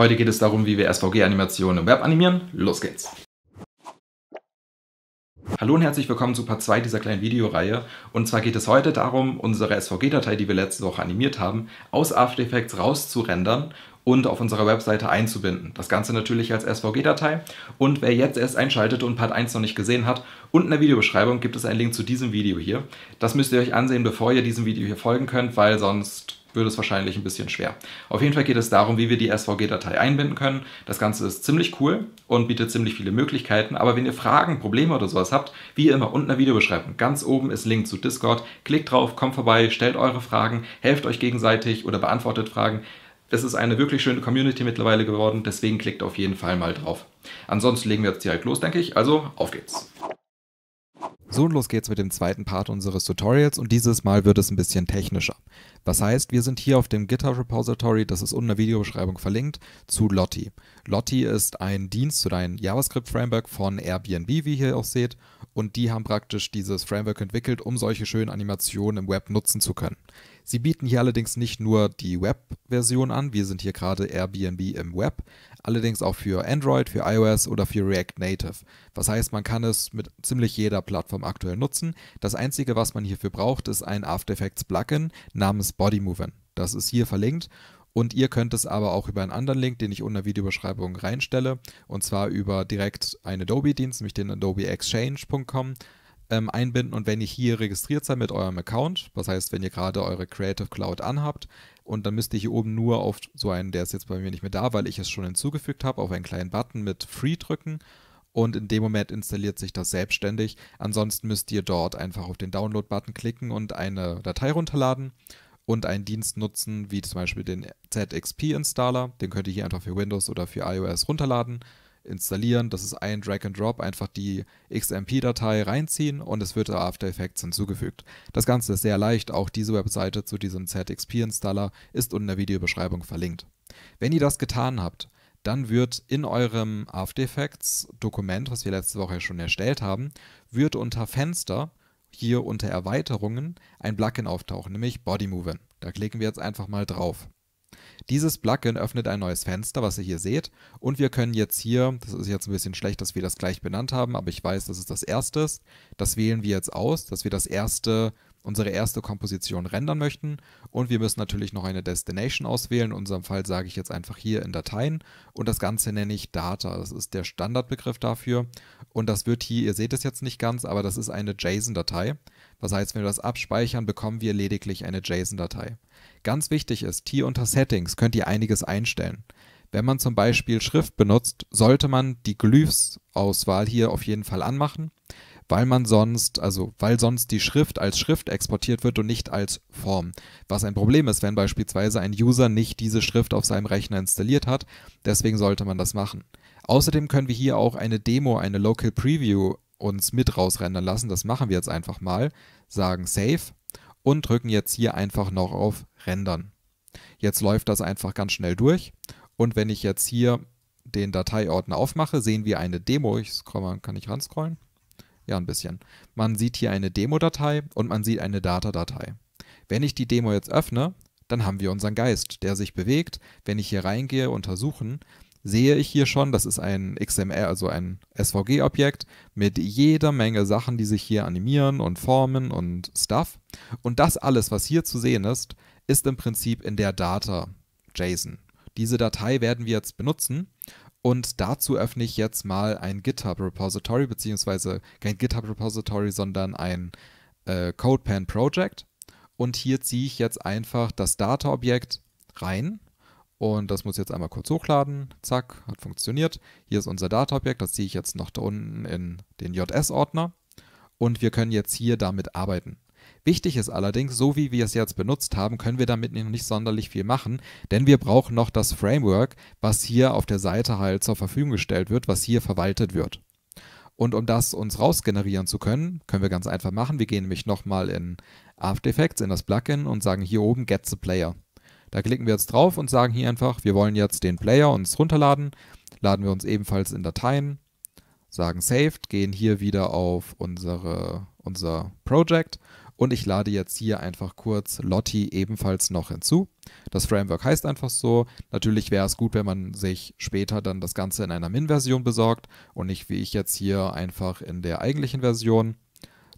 Heute geht es darum, wie wir SVG-Animationen im Web animieren. Los geht's! Hallo und herzlich willkommen zu Part 2 dieser kleinen Videoreihe. Und zwar geht es heute darum, unsere SVG-Datei, die wir letzte Woche animiert haben, aus After Effects rauszurendern und auf unserer Webseite einzubinden. Das Ganze natürlich als SVG-Datei. Und wer jetzt erst einschaltet und Part 1 noch nicht gesehen hat, unten in der Videobeschreibung gibt es einen Link zu diesem Video hier. Das müsst ihr euch ansehen, bevor ihr diesem Video hier folgen könnt, weil sonst würde es wahrscheinlich ein bisschen schwer. Auf jeden Fall geht es darum, wie wir die SVG-Datei einbinden können. Das Ganze ist ziemlich cool und bietet ziemlich viele Möglichkeiten. Aber wenn ihr Fragen, Probleme oder sowas habt, wie immer unten in der Videobeschreibung. Ganz oben ist Link zu Discord. Klickt drauf, kommt vorbei, stellt eure Fragen, helft euch gegenseitig oder beantwortet Fragen. Es ist eine wirklich schöne Community mittlerweile geworden, deswegen klickt auf jeden Fall mal drauf. Ansonsten legen wir jetzt direkt los, denke ich. Also, auf geht's. So und los geht's mit dem zweiten Part unseres Tutorials und dieses Mal wird es ein bisschen technischer. Was heißt, wir sind hier auf dem GitHub Repository, das ist unten in der Videobeschreibung verlinkt, zu Lottie. Lottie ist ein Dienst oder ein JavaScript-Framework von Airbnb, wie ihr auch seht, und die haben praktisch dieses Framework entwickelt, um solche schönen Animationen im Web nutzen zu können. Sie bieten hier allerdings nicht nur die Web-Version an, wir sind hier gerade Airbnb im Web, allerdings auch für Android, für iOS oder für React Native. Was heißt, man kann es mit ziemlich jeder Plattform aktuell nutzen. Das Einzige, was man hierfür braucht, ist ein After Effects Plugin namens ist Bodymovin. Das ist hier verlinkt. Und ihr könnt es aber auch über einen anderen Link, den ich unter Videobeschreibung reinstelle, und zwar über direkt einen Adobe-Dienst, nämlich den adobeexchange.com ähm, einbinden. Und wenn ihr hier registriert seid mit eurem Account, das heißt, wenn ihr gerade eure Creative Cloud anhabt, und dann müsst ihr hier oben nur auf so einen, der ist jetzt bei mir nicht mehr da, weil ich es schon hinzugefügt habe, auf einen kleinen Button mit Free drücken und in dem Moment installiert sich das selbstständig. Ansonsten müsst ihr dort einfach auf den Download-Button klicken und eine Datei runterladen und einen Dienst nutzen, wie zum Beispiel den ZXP-Installer. Den könnt ihr hier einfach für Windows oder für iOS runterladen, installieren. Das ist ein Drag and Drop, einfach die XMP-Datei reinziehen und es wird After Effects hinzugefügt. Das Ganze ist sehr leicht. Auch diese Webseite zu diesem ZXP-Installer ist unten in der Videobeschreibung verlinkt. Wenn ihr das getan habt, dann wird in eurem After Effects Dokument, was wir letzte Woche schon erstellt haben, wird unter Fenster hier unter Erweiterungen ein Plugin auftauchen, nämlich Body Mover. Da klicken wir jetzt einfach mal drauf. Dieses Plugin öffnet ein neues Fenster, was ihr hier seht. Und wir können jetzt hier, das ist jetzt ein bisschen schlecht, dass wir das gleich benannt haben, aber ich weiß, das ist das erste Das wählen wir jetzt aus, dass wir das erste unsere erste Komposition rendern möchten und wir müssen natürlich noch eine Destination auswählen. In unserem Fall sage ich jetzt einfach hier in Dateien und das Ganze nenne ich Data. Das ist der Standardbegriff dafür und das wird hier, ihr seht es jetzt nicht ganz, aber das ist eine JSON-Datei. Das heißt, wenn wir das abspeichern, bekommen wir lediglich eine JSON-Datei. Ganz wichtig ist, hier unter Settings könnt ihr einiges einstellen. Wenn man zum Beispiel Schrift benutzt, sollte man die Glyphs-Auswahl hier auf jeden Fall anmachen weil man sonst, also weil sonst die Schrift als Schrift exportiert wird und nicht als Form. Was ein Problem ist, wenn beispielsweise ein User nicht diese Schrift auf seinem Rechner installiert hat. Deswegen sollte man das machen. Außerdem können wir hier auch eine Demo, eine Local Preview uns mit rausrendern lassen. Das machen wir jetzt einfach mal. Sagen Save und drücken jetzt hier einfach noch auf Rendern. Jetzt läuft das einfach ganz schnell durch. Und wenn ich jetzt hier den Dateiordner aufmache, sehen wir eine Demo. Ich kann nicht ranscrollen. Ja, ein bisschen. Man sieht hier eine Demo-Datei und man sieht eine Data-Datei. Wenn ich die Demo jetzt öffne, dann haben wir unseren Geist, der sich bewegt. Wenn ich hier reingehe, untersuchen, sehe ich hier schon, das ist ein XML, also ein SVG-Objekt mit jeder Menge Sachen, die sich hier animieren und formen und Stuff. Und das alles, was hier zu sehen ist, ist im Prinzip in der Data JSON. Diese Datei werden wir jetzt benutzen und dazu öffne ich jetzt mal ein GitHub-Repository, beziehungsweise kein GitHub-Repository, sondern ein äh, CodePen-Project. Und hier ziehe ich jetzt einfach das Data-Objekt rein. Und das muss jetzt einmal kurz hochladen. Zack, hat funktioniert. Hier ist unser Data-Objekt. Das ziehe ich jetzt noch da unten in den JS-Ordner. Und wir können jetzt hier damit arbeiten. Wichtig ist allerdings, so wie wir es jetzt benutzt haben, können wir damit nicht sonderlich viel machen, denn wir brauchen noch das Framework, was hier auf der Seite halt zur Verfügung gestellt wird, was hier verwaltet wird. Und um das uns rausgenerieren zu können, können wir ganz einfach machen. Wir gehen nämlich nochmal in After Effects, in das Plugin und sagen hier oben Get the Player. Da klicken wir jetzt drauf und sagen hier einfach, wir wollen jetzt den Player uns runterladen. Laden wir uns ebenfalls in Dateien, sagen Saved, gehen hier wieder auf unsere, unser Project und ich lade jetzt hier einfach kurz Lottie ebenfalls noch hinzu. Das Framework heißt einfach so. Natürlich wäre es gut, wenn man sich später dann das Ganze in einer Min-Version besorgt und nicht wie ich jetzt hier einfach in der eigentlichen Version.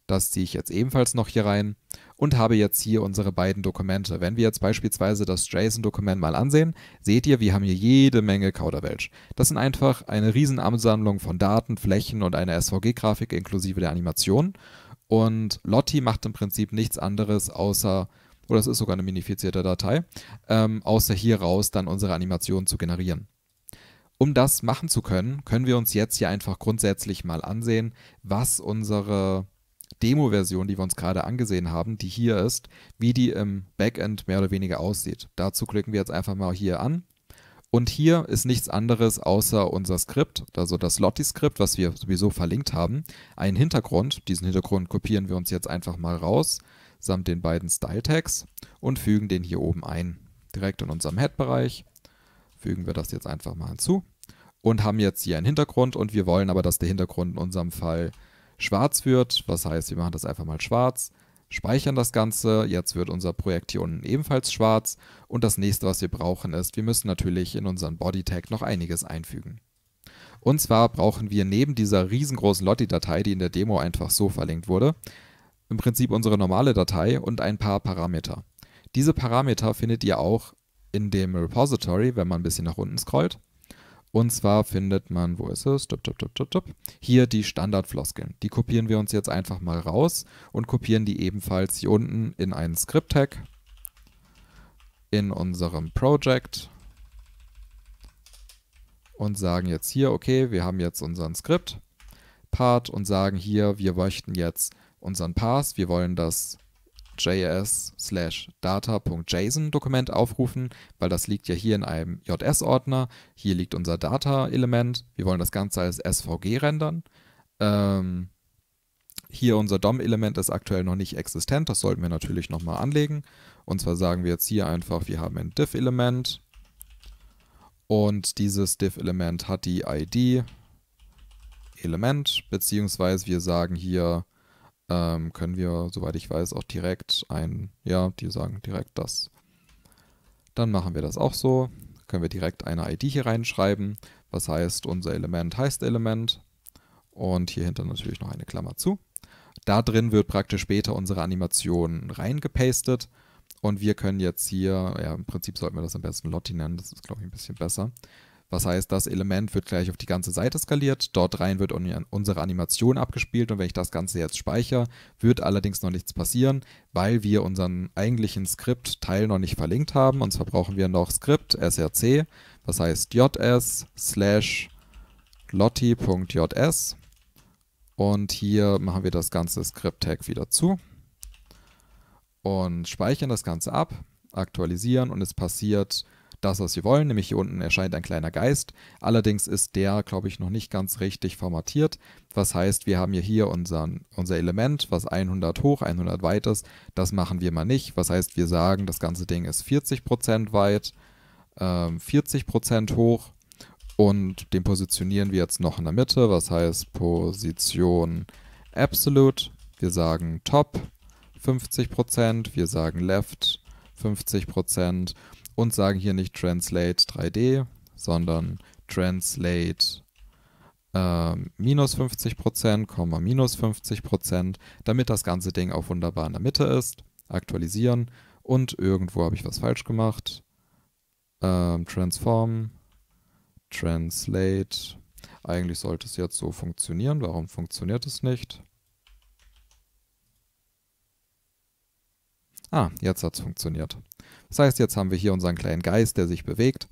Das ziehe ich jetzt ebenfalls noch hier rein und habe jetzt hier unsere beiden Dokumente. Wenn wir jetzt beispielsweise das JSON-Dokument mal ansehen, seht ihr, wir haben hier jede Menge Kauderwelsch. Das sind einfach eine riesen Ansammlung von Daten, Flächen und einer SVG-Grafik inklusive der Animation. Und Lotti macht im Prinzip nichts anderes, außer, oder oh, es ist sogar eine minifizierte Datei, ähm, außer hier raus dann unsere Animation zu generieren. Um das machen zu können, können wir uns jetzt hier einfach grundsätzlich mal ansehen, was unsere Demo-Version, die wir uns gerade angesehen haben, die hier ist, wie die im Backend mehr oder weniger aussieht. Dazu klicken wir jetzt einfach mal hier an und hier ist nichts anderes außer unser Skript, also das Lotti-Skript, was wir sowieso verlinkt haben, ein Hintergrund. Diesen Hintergrund kopieren wir uns jetzt einfach mal raus, samt den beiden Style-Tags und fügen den hier oben ein. Direkt in unserem Head-Bereich fügen wir das jetzt einfach mal hinzu und haben jetzt hier einen Hintergrund und wir wollen aber, dass der Hintergrund in unserem Fall schwarz wird. Was heißt, wir machen das einfach mal schwarz speichern das Ganze. Jetzt wird unser Projekt hier unten ebenfalls schwarz. Und das nächste, was wir brauchen, ist, wir müssen natürlich in unseren Body-Tag noch einiges einfügen. Und zwar brauchen wir neben dieser riesengroßen Lottie-Datei, die in der Demo einfach so verlinkt wurde, im Prinzip unsere normale Datei und ein paar Parameter. Diese Parameter findet ihr auch in dem Repository, wenn man ein bisschen nach unten scrollt. Und zwar findet man, wo ist es? Top, top, top, top, top. Hier die Standardfloskeln. Die kopieren wir uns jetzt einfach mal raus und kopieren die ebenfalls hier unten in einen Script-Tag in unserem Project und sagen jetzt hier, okay, wir haben jetzt unseren Script-Part und sagen hier, wir möchten jetzt unseren Pass, wir wollen, dass JS slash data.json-Dokument aufrufen, weil das liegt ja hier in einem JS-Ordner. Hier liegt unser Data-Element. Wir wollen das Ganze als SVG rendern. Ähm, hier unser DOM-Element ist aktuell noch nicht existent. Das sollten wir natürlich nochmal anlegen. Und zwar sagen wir jetzt hier einfach, wir haben ein div-Element. Und dieses div-Element hat die ID Element, beziehungsweise wir sagen hier ähm, können wir, soweit ich weiß, auch direkt ein, ja, die sagen direkt das. Dann machen wir das auch so, können wir direkt eine ID hier reinschreiben, was heißt, unser Element heißt Element und hier hinter natürlich noch eine Klammer zu. Da drin wird praktisch später unsere Animation reingepastet und wir können jetzt hier, ja, im Prinzip sollten wir das am besten Lotti nennen, das ist glaube ich ein bisschen besser. Das heißt, das Element wird gleich auf die ganze Seite skaliert, dort rein wird unsere Animation abgespielt und wenn ich das Ganze jetzt speichere, wird allerdings noch nichts passieren, weil wir unseren eigentlichen Skript-Teil noch nicht verlinkt haben. Und zwar brauchen wir noch Skript src, das heißt js slash lotti.js und hier machen wir das ganze Skript-Tag wieder zu und speichern das Ganze ab, aktualisieren und es passiert das, was wir wollen, nämlich hier unten erscheint ein kleiner Geist. Allerdings ist der, glaube ich, noch nicht ganz richtig formatiert. Was heißt, wir haben hier, hier unseren, unser Element, was 100 hoch, 100 weit ist. Das machen wir mal nicht. Was heißt, wir sagen, das ganze Ding ist 40% weit, äh, 40% hoch und den positionieren wir jetzt noch in der Mitte. Was heißt Position Absolute. Wir sagen Top 50%, wir sagen Left 50% und sagen hier nicht Translate 3D, sondern Translate äh, minus 50%, Komma minus 50%, damit das ganze Ding auch wunderbar in der Mitte ist. Aktualisieren und irgendwo habe ich was falsch gemacht. Ähm, transform, Translate. Eigentlich sollte es jetzt so funktionieren. Warum funktioniert es nicht? Ah, jetzt hat es funktioniert. Das heißt, jetzt haben wir hier unseren kleinen Geist, der sich bewegt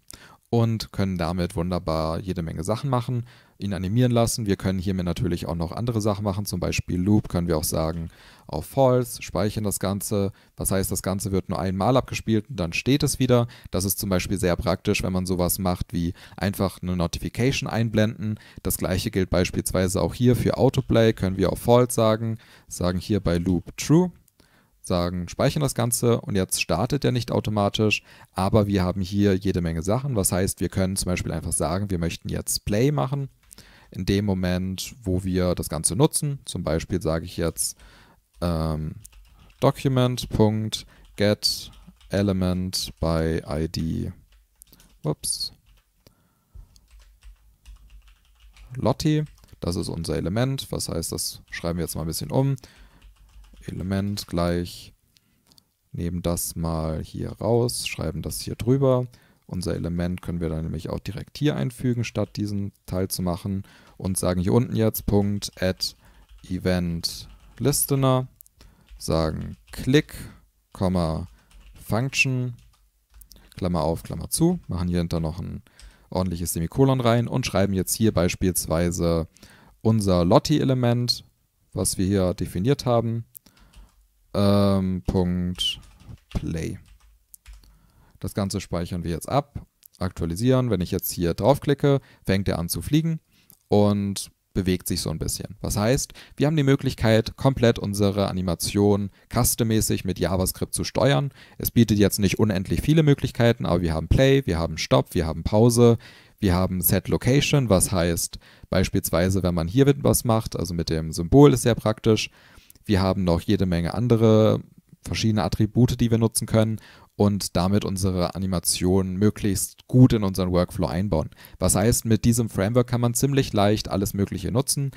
und können damit wunderbar jede Menge Sachen machen, ihn animieren lassen. Wir können hiermit natürlich auch noch andere Sachen machen, zum Beispiel Loop können wir auch sagen auf False, speichern das Ganze. Was heißt, das Ganze wird nur einmal abgespielt und dann steht es wieder. Das ist zum Beispiel sehr praktisch, wenn man sowas macht wie einfach eine Notification einblenden. Das gleiche gilt beispielsweise auch hier für Autoplay, können wir auf False sagen, sagen hier bei Loop True sagen, speichern das Ganze und jetzt startet er nicht automatisch, aber wir haben hier jede Menge Sachen. Was heißt, wir können zum Beispiel einfach sagen, wir möchten jetzt Play machen. In dem Moment, wo wir das Ganze nutzen, zum Beispiel sage ich jetzt ähm, document.get by id ups, Lotti, das ist unser Element, was heißt, das schreiben wir jetzt mal ein bisschen um. Element gleich, nehmen das mal hier raus, schreiben das hier drüber. Unser Element können wir dann nämlich auch direkt hier einfügen, statt diesen Teil zu machen und sagen hier unten jetzt Punkt add event listener, sagen Klick, Komma, Function, Klammer auf, Klammer zu, machen hier hinter noch ein ordentliches Semikolon rein und schreiben jetzt hier beispielsweise unser Lotti-Element, was wir hier definiert haben, ähm, Punkt Play. Das Ganze speichern wir jetzt ab, aktualisieren. Wenn ich jetzt hier draufklicke, fängt er an zu fliegen und bewegt sich so ein bisschen. Was heißt, wir haben die Möglichkeit, komplett unsere Animation custommäßig mit JavaScript zu steuern. Es bietet jetzt nicht unendlich viele Möglichkeiten, aber wir haben Play, wir haben Stopp, wir haben Pause, wir haben Set Location, was heißt beispielsweise, wenn man hier was macht, also mit dem Symbol ist sehr praktisch, wir haben noch jede Menge andere verschiedene Attribute, die wir nutzen können und damit unsere Animation möglichst gut in unseren Workflow einbauen. Was heißt, mit diesem Framework kann man ziemlich leicht alles Mögliche nutzen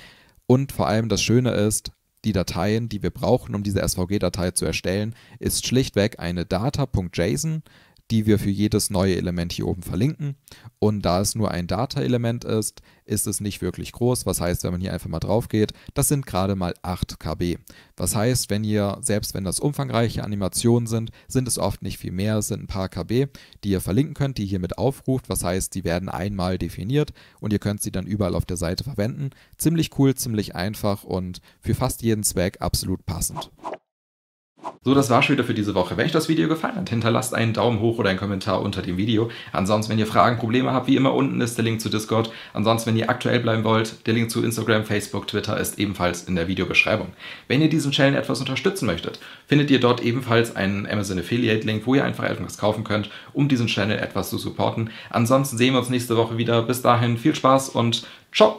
und vor allem das Schöne ist, die Dateien, die wir brauchen, um diese SVG-Datei zu erstellen, ist schlichtweg eine data.json die wir für jedes neue Element hier oben verlinken. Und da es nur ein Data-Element ist, ist es nicht wirklich groß. Was heißt, wenn man hier einfach mal drauf geht, das sind gerade mal 8 KB. Was heißt, wenn ihr, selbst wenn das umfangreiche Animationen sind, sind es oft nicht viel mehr, es sind ein paar KB, die ihr verlinken könnt, die ihr hiermit aufruft. Was heißt, die werden einmal definiert und ihr könnt sie dann überall auf der Seite verwenden. Ziemlich cool, ziemlich einfach und für fast jeden Zweck absolut passend. So, das war's schon wieder für diese Woche. Wenn euch das Video gefallen hat, hinterlasst einen Daumen hoch oder einen Kommentar unter dem Video. Ansonsten, wenn ihr Fragen, Probleme habt, wie immer unten ist der Link zu Discord. Ansonsten, wenn ihr aktuell bleiben wollt, der Link zu Instagram, Facebook, Twitter ist ebenfalls in der Videobeschreibung. Wenn ihr diesen Channel etwas unterstützen möchtet, findet ihr dort ebenfalls einen Amazon Affiliate Link, wo ihr einfach etwas kaufen könnt, um diesen Channel etwas zu supporten. Ansonsten sehen wir uns nächste Woche wieder. Bis dahin viel Spaß und ciao!